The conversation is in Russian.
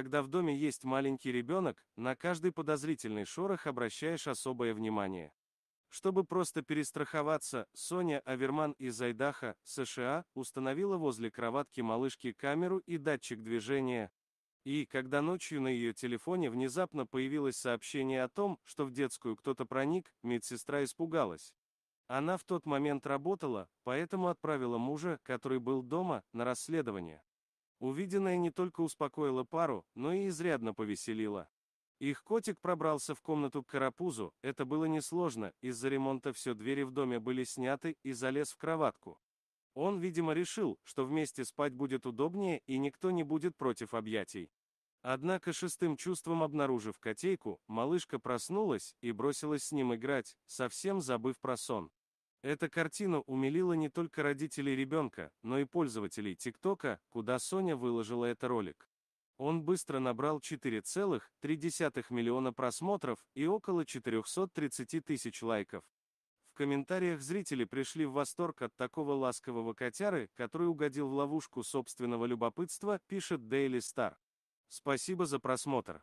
Когда в доме есть маленький ребенок, на каждый подозрительный шорох обращаешь особое внимание. Чтобы просто перестраховаться, Соня Аверман из Айдаха, США, установила возле кроватки малышки камеру и датчик движения. И, когда ночью на ее телефоне внезапно появилось сообщение о том, что в детскую кто-то проник, медсестра испугалась. Она в тот момент работала, поэтому отправила мужа, который был дома, на расследование. Увиденное не только успокоило пару, но и изрядно повеселило. Их котик пробрался в комнату к карапузу, это было несложно, из-за ремонта все двери в доме были сняты и залез в кроватку. Он, видимо, решил, что вместе спать будет удобнее и никто не будет против объятий. Однако шестым чувством обнаружив котейку, малышка проснулась и бросилась с ним играть, совсем забыв про сон. Эта картина умилила не только родителей ребенка, но и пользователей ТикТока, куда Соня выложила этот ролик. Он быстро набрал 4,3 миллиона просмотров и около 430 тысяч лайков. В комментариях зрители пришли в восторг от такого ласкового котяры, который угодил в ловушку собственного любопытства, пишет Daily Star. Спасибо за просмотр.